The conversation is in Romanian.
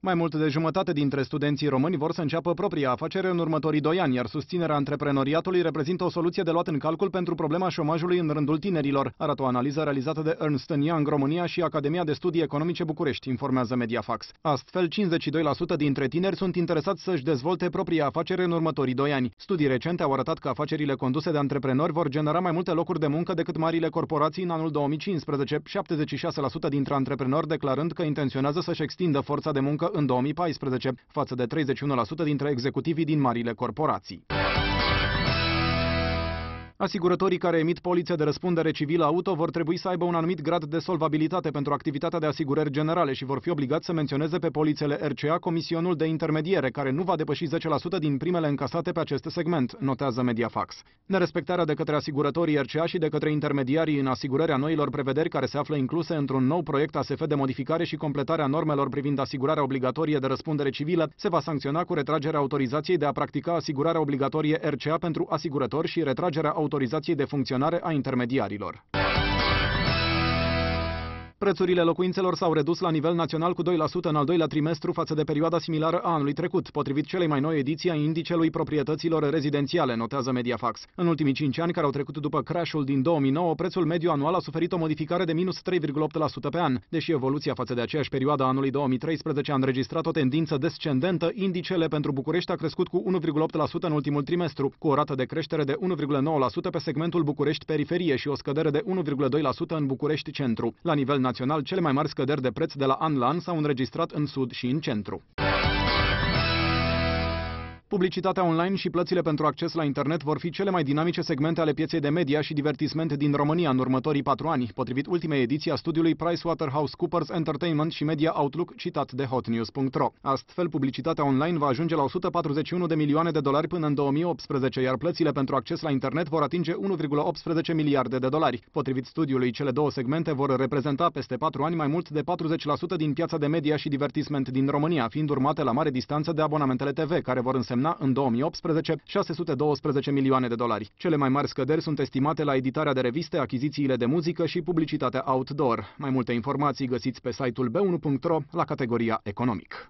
Mai mult de jumătate dintre studenții români vor să înceapă propria afacere în următorii doi ani, iar susținerea antreprenoriatului reprezintă o soluție de luat în calcul pentru problema șomajului în rândul tinerilor, arată o analiză realizată de Ernst Young România și Academia de Studii Economice București, informează Mediafax. Astfel, 52% dintre tineri sunt interesați să-și dezvolte propria afacere în următorii doi ani. Studii recente au arătat că afacerile conduse de antreprenori vor genera mai multe locuri de muncă decât marile corporații în anul 2015, 76% dintre antreprenori declarând că intenționează să-și extindă forța de muncă în 2014, față de 31% dintre executivii din marile corporații. Asigurătorii care emit polițe de răspundere civilă auto vor trebui să aibă un anumit grad de solvabilitate pentru activitatea de asigurări generale și vor fi obligați să menționeze pe polițele RCA comisionul de intermediere, care nu va depăși 10% din primele încasate pe acest segment, notează Mediafax. Nerespectarea de către asigurătorii RCA și de către intermediarii în asigurarea noilor prevederi care se află incluse într-un nou proiect ASF de modificare și completarea normelor privind asigurarea obligatorie de răspundere civilă se va sancționa cu retragerea autorizației de a practica asigurarea obligatorie RCA pentru asigurători și retragerea autorizației de funcționare a intermediarilor. Prețurile locuințelor s-au redus la nivel național cu 2% în al doilea trimestru față de perioada similară a anului trecut, potrivit celei mai noi ediții a indicelui proprietăților rezidențiale, notează Mediafax. În ultimii 5 ani care au trecut după crashul din 2009, prețul mediu anual a suferit o modificare de minus 3,8% pe an, deși evoluția față de aceeași perioadă a anului 2013 a înregistrat o tendință descendentă, indicele pentru București a crescut cu 1,8% în ultimul trimestru, cu o rată de creștere de 1,9% pe segmentul București-Periferie și o scădere de 1,2% în București-Centru. La nivel național, cele mai mari scăderi de preț de la an la an s-au înregistrat în sud și în centru. Publicitatea online și plățile pentru acces la internet vor fi cele mai dinamice segmente ale pieței de media și divertisment din România în următorii patru ani, potrivit ultimei ediții a studiului PricewaterhouseCoopers Entertainment și Media Outlook citat de hotnews.ro. Astfel, publicitatea online va ajunge la 141 de milioane de dolari până în 2018, iar plățile pentru acces la internet vor atinge 1,18 miliarde de dolari. Potrivit studiului, cele două segmente vor reprezenta peste patru ani mai mult de 40% din piața de media și divertisment din România, fiind urmate la mare distanță de abonamentele TV, care vor însemna însemna în 2018 612 milioane de dolari. Cele mai mari scăderi sunt estimate la editarea de reviste, achizițiile de muzică și publicitatea outdoor. Mai multe informații găsiți pe site-ul b1.ro la categoria economic.